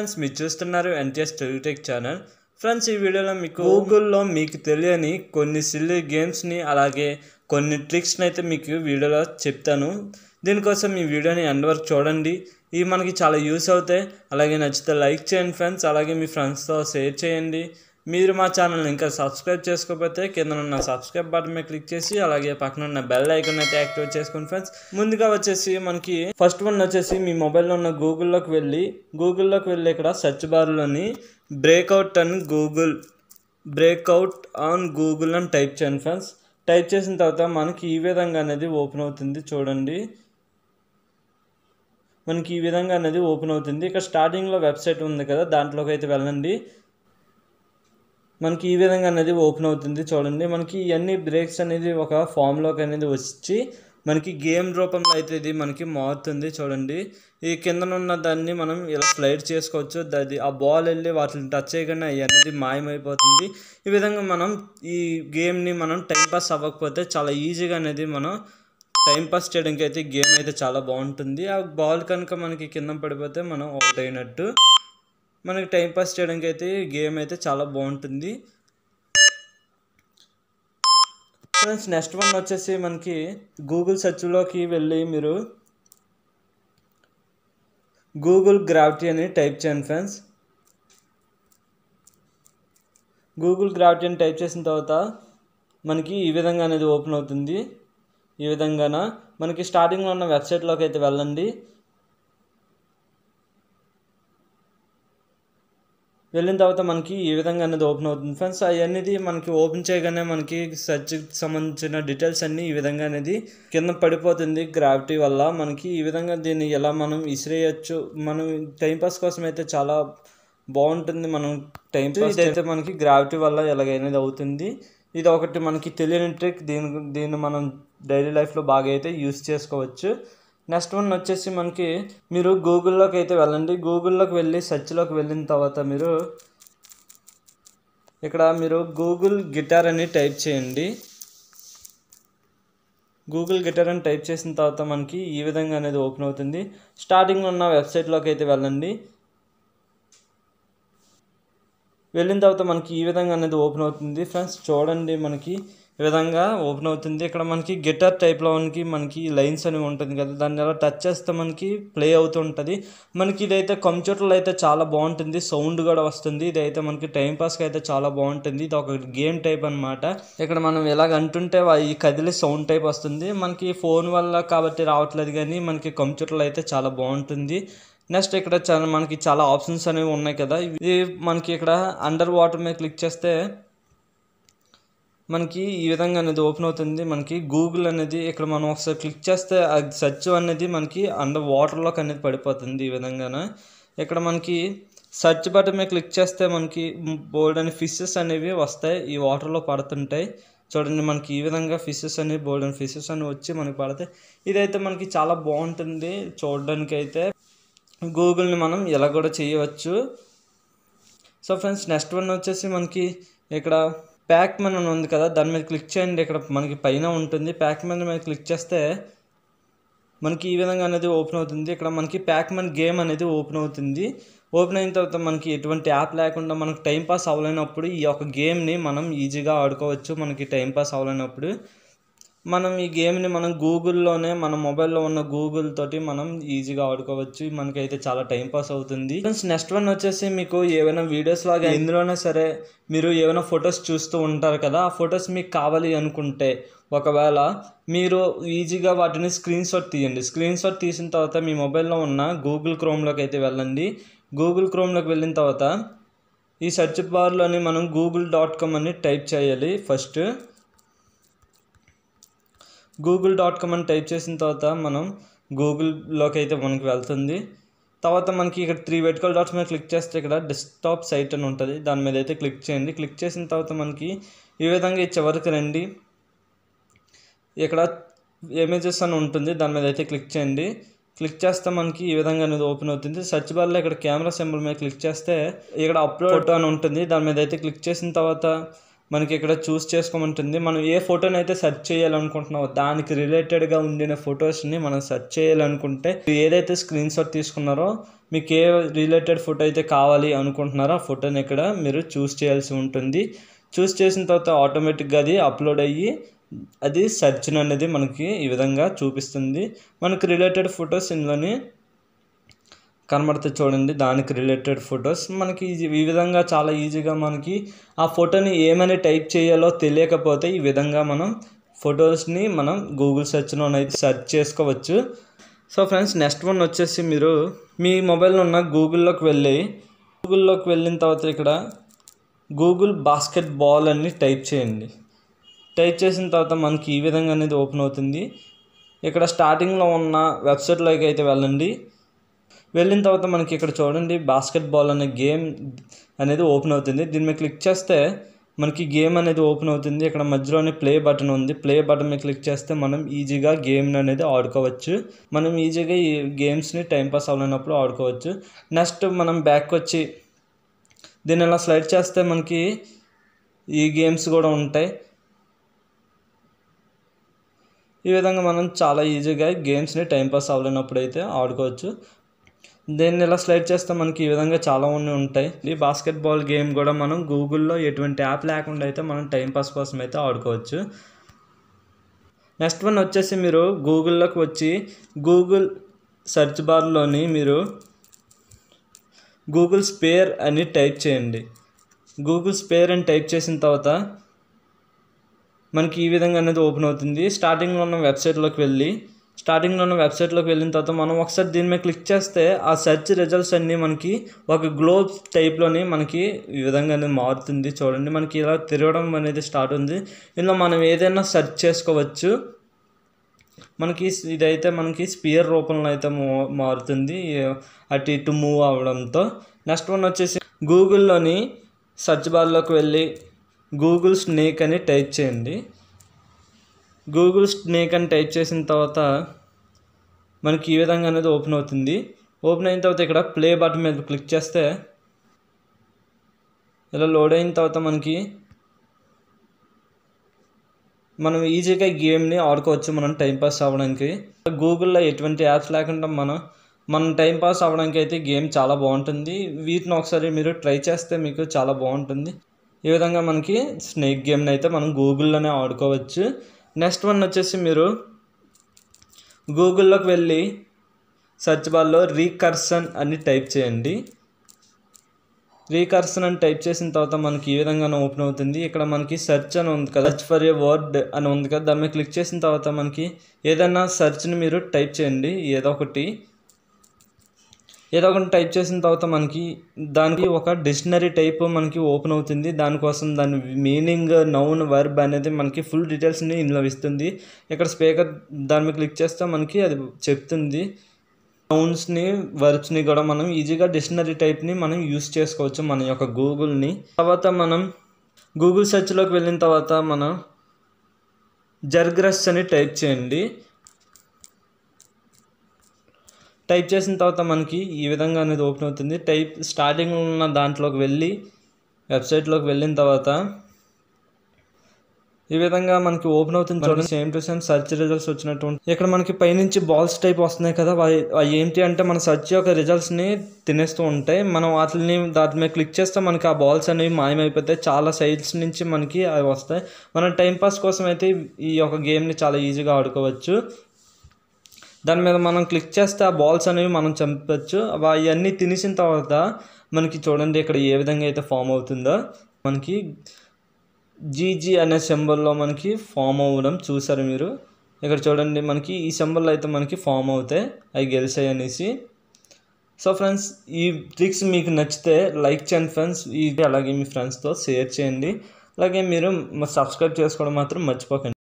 friends మీరు చూస్తున్నారు NTS Teletech channel friends ఈ వీడియోలో మీకు గూగుల్లో మీకు తెలియని కొన్ని సిల్లీ గేమ్స్ని అలాగే కొన్ని ట్రిక్స్ని అయితే మీకు వీడియోలో చెప్తాను దీనికోసం ఈ వీడియోని ఎండ్ వరకు చూడండి ఇవి మనకి చాలా యూస్ అవుతాయి అలాగే నచ్చితే లైక్ చేయండి ఫ్రెండ్స్ అలాగే మీ ఫ్రెండ్స్తో షేర్ చేయండి మీరు మా ఛానల్ని ఇంకా సబ్స్క్రైబ్ చేసుకోకపోతే కింద ఉన్న సబ్స్క్రైబ్ బటన్ మీద క్లిక్ చేసి అలాగే పక్కన ఉన్న బెల్ ఐకాన్ అయితే యాక్టివేట్ చేసుకుని ఫ్రెండ్స్ ముందుగా వచ్చేసి మనకి ఫస్ట్ వన్ వచ్చేసి మీ మొబైల్లో ఉన్న గూగుల్లోకి వెళ్ళి గూగుల్లోకి వెళ్ళి ఇక్కడ సెర్చ్ బార్లోని breakout and Google breakout on Google అని టైప్ చేయండి ఫ్రెండ్స్ టైప్ చేసిన తర్వాత మనకి ఈ విధంగా అనేది ఓపెన్ అవుతుంది చూడండి మనకి ఈ విధంగా అనేది ఓపెన్ అవుతుంది ఇక్కడ స్టార్టింగ్లో వెబ్సైట్ ఉంది కదా దాంట్లోకి అయితే వెళ్ళండి మనకి ఈ విధంగా అనేది ఓపెన్ అవుతుంది చూడండి మనకి ఇవన్నీ బ్రేక్స్ అనేది ఒక ఫామ్లోకి అనేది వచ్చి మనకి గేమ్ రూపంలో అయితే ఇది మనకి మారుతుంది చూడండి ఈ కిందనున్న దాన్ని మనం ఇలా స్లైడ్ చేసుకోవచ్చు అది ఆ బాల్ వెళ్ళి వాటిని టచ్ చేయకుండా అనేది మాయమైపోతుంది ఈ విధంగా మనం ఈ గేమ్ని మనం టైంపాస్ అవ్వకపోతే చాలా ఈజీగా అనేది మనం టైంపాస్ చేయడానికి అయితే గేమ్ అయితే చాలా బాగుంటుంది ఆ బాల్ కనుక మనకి కింద పడిపోతే మనం అవుట్ అయినట్టు మనకి టైంపాస్ చేయడానికి అయితే గేమ్ అయితే చాలా బాగుంటుంది ఫ్రెండ్స్ నెక్స్ట్ వన్ వచ్చేసి మనకి గూగుల్ సెర్చ్లోకి వెళ్ళి మీరు గూగుల్ గ్రావిటీ అని టైప్ చేయండి ఫ్రెండ్స్ గూగుల్ గ్రావిటీ అని టైప్ చేసిన తర్వాత మనకి ఈ విధంగా అనేది ఓపెన్ అవుతుంది ఈ విధంగాన మనకి స్టార్టింగ్లో ఉన్న వెబ్సైట్లోకి అయితే వెళ్ళండి వెళ్ళిన తర్వాత మనకి ఈ విధంగా అనేది ఓపెన్ అవుతుంది ఫ్రెండ్స్ అవన్నీ మనకి ఓపెన్ చేయగానే మనకి సబ్జెక్ట్ సంబంధించిన డీటెయిల్స్ అన్నీ ఈ విధంగా అనేది కింద పడిపోతుంది గ్రావిటీ వల్ల మనకి ఈ విధంగా దీన్ని ఎలా మనం ఇసిరేయచ్చు మనం టైంపాస్ కోసం అయితే చాలా బాగుంటుంది మనం టైం అయితే మనకి గ్రావిటీ వల్ల ఎలాగైనది అవుతుంది ఇది ఒకటి మనకి తెలియని ట్రిక్ దీని దీన్ని మనం డైలీ లైఫ్లో బాగా అయితే యూస్ చేసుకోవచ్చు నెక్స్ట్ వన్ వచ్చేసి మనకి మీరు గూగుల్లోకి అయితే వెళ్ళండి గూగుల్లోకి వెళ్ళి సెర్చ్లోకి వెళ్ళిన తర్వాత మీరు ఇక్కడ మీరు గూగుల్ గిటార్ అని టైప్ చేయండి గూగుల్ గిటార్ అని టైప్ చేసిన తర్వాత మనకి ఈ విధంగా అనేది ఓపెన్ అవుతుంది స్టార్టింగ్ ఉన్న వెబ్సైట్లోకి అయితే వెళ్ళండి వెళ్ళిన తర్వాత మనకి ఈ విధంగా అనేది ఓపెన్ అవుతుంది ఫ్రెండ్స్ చూడండి మనకి విధంగా ఓపెన్ అవుతుంది ఇక్కడ మనకి గిటార్ టైప్లో మనకి మనకి లైన్స్ అని ఉంటుంది కదా దాన్ని ఎలా టచ్ చేస్తే మనకి ప్లే అవుతూ ఉంటుంది మనకి ఇదైతే కంప్యూటర్లో అయితే చాలా బాగుంటుంది సౌండ్ కూడా వస్తుంది ఇదైతే మనకి టైంపాస్కి అయితే చాలా బాగుంటుంది ఇది ఒక గేమ్ టైప్ అనమాట ఇక్కడ మనం ఎలాగ అంటుంటే ఈ కదిలే సౌండ్ టైప్ వస్తుంది మనకి ఫోన్ వల్ల కాబట్టి రావట్లేదు కానీ మనకి కంప్యూటర్లో అయితే చాలా బాగుంటుంది నెక్స్ట్ ఇక్కడ చాలా మనకి చాలా ఆప్షన్స్ అనేవి ఉన్నాయి కదా ఇవి మనకి ఇక్కడ అండర్ వాటర్ మీద క్లిక్ చేస్తే మనకి ఈ విధంగా అనేది ఓపెన్ అవుతుంది మనకి గూగుల్ అనేది ఇక్కడ మనం ఒకసారి క్లిక్ చేస్తే అది సెర్చ్ అనేది మనకి అండర్ వాటర్లోకి అనేది పడిపోతుంది ఈ విధంగాన ఇక్కడ మనకి సెర్చ్ బటన్ మీద క్లిక్ చేస్తే మనకి బోల్డ్ అని ఫిషెస్ అనేవి వస్తాయి ఈ వాటర్లో పడుతుంటాయి చూడండి మనకి ఈ విధంగా ఫిషెస్ అనేవి బోల్డ్ అని ఫిషెస్ అని వచ్చి మనకి పడతాయి ఇదైతే మనకి చాలా బాగుంటుంది చూడడానికి అయితే గూగుల్ని మనం ఇలా కూడా చేయవచ్చు సో ఫ్రెండ్స్ నెక్స్ట్ వన్ వచ్చేసి మనకి ఇక్కడ ప్యాక్ మెన్ అని ఉంది కదా దాని మీద క్లిక్ చేయండి ఇక్కడ మనకి పైన ఉంటుంది ప్యాక్ మెన్ మీద క్లిక్ చేస్తే మనకి ఈ విధంగా అనేది ఓపెన్ అవుతుంది ఇక్కడ మనకి ప్యాక్ మెన్ గేమ్ అనేది ఓపెన్ అవుతుంది ఓపెన్ అయిన తర్వాత మనకి ఎటువంటి యాప్ లేకుండా మనకు టైంపాస్ అవ్వలేనప్పుడు ఈ యొక్క గేమ్ని మనం ఈజీగా ఆడుకోవచ్చు మనకి టైంపాస్ అవ్వలేనప్పుడు మనం ఈ గేమ్ని మనం గూగుల్లోనే మన మొబైల్లో ఉన్న గూగుల్ తోటి మనం ఈజీగా ఆడుకోవచ్చు మనకైతే చాలా టైం పాస్ అవుతుంది నెక్స్ట్ వన్ వచ్చేసి మీకు ఏవైనా వీడియోస్ లాగా ఇందులోనే సరే మీరు ఏమైనా ఫొటోస్ చూస్తూ ఉంటారు కదా ఆ ఫొటోస్ మీకు కావాలి అనుకుంటే ఒకవేళ మీరు ఈజీగా వాటిని స్క్రీన్ షాట్ తీయండి స్క్రీన్ షాట్ తీసిన తర్వాత మీ మొబైల్లో ఉన్న గూగుల్ క్రోమ్లోకి అయితే వెళ్ళండి గూగుల్ క్రోమ్లోకి వెళ్ళిన తర్వాత ఈ సెర్చ్ బార్లోని మనం గూగుల్ డాట్ కామ్ అని టైప్ చేయాలి ఫస్ట్ గూగుల్ డాట్ కామ్ అని టైప్ చేసిన తర్వాత మనం గూగుల్లోకి అయితే మనకి వెళ్తుంది తర్వాత మనకి ఇక్కడ త్రీ వెటికల్ డాట్స్ మీద క్లిక్ చేస్తే ఇక్కడ డెస్క్టాప్ సైట్ అని ఉంటుంది దాని మీద అయితే క్లిక్ చేయండి క్లిక్ చేసిన తర్వాత మనకి ఈ విధంగా చివరికి రండి ఇక్కడ ఇమేజెస్ అని ఉంటుంది దాని మీద అయితే క్లిక్ చేయండి క్లిక్ చేస్తే మనకి ఈ విధంగా అనేది ఓపెన్ అవుతుంది సర్చ్ బార్లో ఇక్కడ కెమెరా సింబల్ మీద క్లిక్ చేస్తే ఇక్కడ అప్లోడ్ అని ఉంటుంది దాని మీద అయితే క్లిక్ చేసిన తర్వాత మనకి ఇక్కడ చూస్ చేసుకోమంటుంది మనం ఏ ఫోటోని అయితే సెర్చ్ చేయాలనుకుంటున్నామో దానికి రిలేటెడ్గా ఉండిన ఫొటోస్ని మనం సెర్చ్ చేయాలనుకుంటే ఏదైతే స్క్రీన్ షాట్ తీసుకున్నారో మీకు ఏ రిలేటెడ్ ఫోటో అయితే కావాలి అనుకుంటున్నారో ఆ ఫోటోని ఇక్కడ మీరు చూస్ చేయాల్సి ఉంటుంది చూస్ చేసిన తర్వాత ఆటోమేటిక్గా అది అప్లోడ్ అయ్యి అది సెర్చ్ అనేది మనకి ఈ విధంగా చూపిస్తుంది మనకు రిలేటెడ్ ఫొటోస్ ఇందులోని కనబడితే చూడండి దానికి రిలేటెడ్ ఫొటోస్ మనకి ఈ విధంగా చాలా ఈజీగా మనకి ఆ ఫోటోని ఏమని టైప్ చేయాలో తెలియకపోతే ఈ విధంగా మనం ఫొటోస్ని మనం గూగుల్ సెర్చ్లోనైతే సెర్చ్ చేసుకోవచ్చు సో ఫ్రెండ్స్ నెక్స్ట్ వన్ వచ్చేసి మీరు మీ మొబైల్లో ఉన్న గూగుల్లోకి వెళ్ళి గూగుల్లోకి వెళ్ళిన తర్వాత ఇక్కడ గూగుల్ బాస్కెట్ బాల్ అని టైప్ చేయండి టైప్ చేసిన తర్వాత మనకి ఈ విధంగా అనేది ఓపెన్ అవుతుంది ఇక్కడ స్టార్టింగ్లో ఉన్న వెబ్సైట్లోకి అయితే వెళ్ళండి వెళ్ళిన తర్వాత మనకి ఇక్కడ చూడండి బాస్కెట్బాల్ అనే గేమ్ అనేది ఓపెన్ అవుతుంది దీని మీద క్లిక్ చేస్తే మనకి గేమ్ అనేది ఓపెన్ అవుతుంది ఇక్కడ మధ్యలోనే ప్లే బటన్ ఉంది ప్లే బటన్ మీద క్లిక్ చేస్తే మనం ఈజీగా గేమ్ అనేది ఆడుకోవచ్చు మనం ఈజీగా ఈ గేమ్స్ని టైంపాస్ అవ్వలేనప్పుడు ఆడుకోవచ్చు నెక్స్ట్ మనం బ్యాక్ వచ్చి దీన్ని ఇలా స్లైడ్ చేస్తే మనకి ఈ గేమ్స్ కూడా ఉంటాయి ఈ విధంగా మనం చాలా ఈజీగా గేమ్స్ని టైంపాస్ అవ్వలేనప్పుడు అయితే ఆడుకోవచ్చు దీన్ని ఎలా స్లైడ్ చేస్తే మనకి ఈ విధంగా చాలా ఉన్నాయి ఉంటాయి ఈ బాస్కెట్ బాల్ గేమ్ కూడా మనం గూగుల్లో ఎటువంటి యాప్ లేకుండా అయితే మనం టైంపాస్ కోసం అయితే ఆడుకోవచ్చు నెక్స్ట్ వన్ వచ్చేసి మీరు గూగుల్లోకి వచ్చి గూగుల్ సెర్చ్ బార్లోని మీరు గూగుల్ స్పేర్ అని టైప్ చేయండి గూగుల్ స్పేర్ అని టైప్ చేసిన తర్వాత మనకి ఈ విధంగా అనేది ఓపెన్ అవుతుంది స్టార్టింగ్లో ఉన్న వెబ్సైట్లోకి వెళ్ళి స్టార్టింగ్లోనే వెబ్సైట్లోకి వెళ్ళిన తర్వాత మనం ఒకసారి దీని మీద క్లిక్ చేస్తే ఆ సెర్చ్ రిజల్ట్స్ అన్నీ మనకి ఒక గ్లోబ్ టైప్లోని మనకి ఈ విధంగా అనేది మారుతుంది చూడండి మనకి ఇలా తిరగడం అనేది స్టార్ట్ ఉంది ఇందులో మనం ఏదైనా సెర్చ్ చేసుకోవచ్చు మనకి ఇదైతే మనకి స్పియర్ రూపంలో అయితే మారుతుంది అటు ఇటు మూవ్ అవడంతో నెక్స్ట్ వన్ వచ్చేసి గూగుల్లోని సెర్చ్ బార్లోకి వెళ్ళి గూగుల్ స్నేక్ అని టైప్ చేయండి గూగుల్ స్నేక్ అని టైప్ చేసిన తర్వాత మనకి ఈ విధంగా అనేది ఓపెన్ అవుతుంది ఓపెన్ అయిన తర్వాత ఇక్కడ ప్లే బటన్ మీద క్లిక్ చేస్తే ఇలా లోడ్ అయిన తర్వాత మనకి మనం ఈజీగా గేమ్ని ఆడుకోవచ్చు మనం టైంపాస్ అవ్వడానికి గూగుల్లో ఎటువంటి యాప్స్ లేకుండా మనం మనం టైంపాస్ అవ్వడానికి అయితే గేమ్ చాలా బాగుంటుంది వీటిని ఒకసారి మీరు ట్రై చేస్తే మీకు చాలా బాగుంటుంది ఈ విధంగా మనకి స్నేక్ గేమ్ని అయితే మనం గూగుల్లోనే ఆడుకోవచ్చు నెక్స్ట్ వన్ వచ్చేసి మీరు గూగుల్లోకి వెళ్ళి సెర్చ్ బార్లో రీకర్సన్ అని టైప్ చేయండి రీకర్సన్ అని టైప్ చేసిన తర్వాత మనకి ఈ విధంగా ఓపెన్ అవుతుంది ఇక్కడ మనకి సెర్చ్ అని ఉంది కదా సెర్చ్ ఫర్ ఏ వర్డ్ అని ఉంది కదా దాన్ని క్లిక్ చేసిన తర్వాత మనకి ఏదైనా సెర్చ్ని మీరు టైప్ చేయండి ఏదో ఒకటి ఏదో ఒకటి టైప్ చేసిన తర్వాత మనకి దానికి ఒక డిక్షనరీ టైప్ మనకి ఓపెన్ అవుతుంది దానికోసం దాని మీనింగ్ నౌన్ వర్బ్ అనేది మనకి ఫుల్ డీటెయిల్స్ని ఇందులో ఇస్తుంది ఇక్కడ స్పీకర్ దాని మీద క్లిక్ చేస్తే మనకి అది చెప్తుంది నౌన్స్ని వర్బ్స్ని కూడా మనం ఈజీగా డిక్షనరీ టైప్ని మనం యూస్ చేసుకోవచ్చు మన యొక్క గూగుల్ని తర్వాత మనం గూగుల్ సెర్చ్లోకి వెళ్ళిన తర్వాత మనం జర్గ్రస్ అని టైప్ చేయండి టైప్ చేసిన తర్వాత మనకి ఈ విధంగా అనేది ఓపెన్ అవుతుంది టైప్ స్టార్టింగ్ ఉన్న దాంట్లోకి వెళ్ళి వెబ్సైట్లోకి వెళ్ళిన తర్వాత ఈ విధంగా మనకి ఓపెన్ అవుతుంది చూడండి same to same search results వచ్చినట్టు ఇక్కడ మనకి పైనుంచి బాల్స్ టైప్ వస్తున్నాయి కదా అవి ఏంటి అంటే మన సర్చ్ యొక్క రిజల్ట్స్ని తినేస్తూ ఉంటాయి మనం వాటిని దాని మీద క్లిక్ చేస్తే మనకి ఆ బాల్స్ అనేవి మాయమైపోతాయి చాలా సైడ్స్ నుంచి మనకి అవి వస్తాయి మనం టైంపాస్ కోసం అయితే ఈ యొక్క గేమ్ని చాలా ఈజీగా ఆడుకోవచ్చు దాని మీద మనం క్లిక్ చేస్తే ఆ బాల్స్ అనేవి మనం చంపచ్చు అవన్నీ తినేసిన తర్వాత మనకి చూడండి ఇక్కడ ఏ విధంగా అయితే ఫామ్ అవుతుందో మనకి జీజీ అనే సింబల్లో మనకి ఫామ్ అవ్వడం చూసారు మీరు ఇక్కడ చూడండి మనకి ఈ సింబల్ అయితే మనకి ఫామ్ అవుతాయి అవి గెలిచాయి అనేసి సో ఫ్రెండ్స్ ఈ ట్రిక్స్ మీకు నచ్చితే లైక్ చేయండి ఫ్రెండ్స్ ఇది అలాగే మీ ఫ్రెండ్స్తో షేర్ చేయండి అలాగే మీరు సబ్స్క్రైబ్ చేసుకోవడం మాత్రం మర్చిపోకండి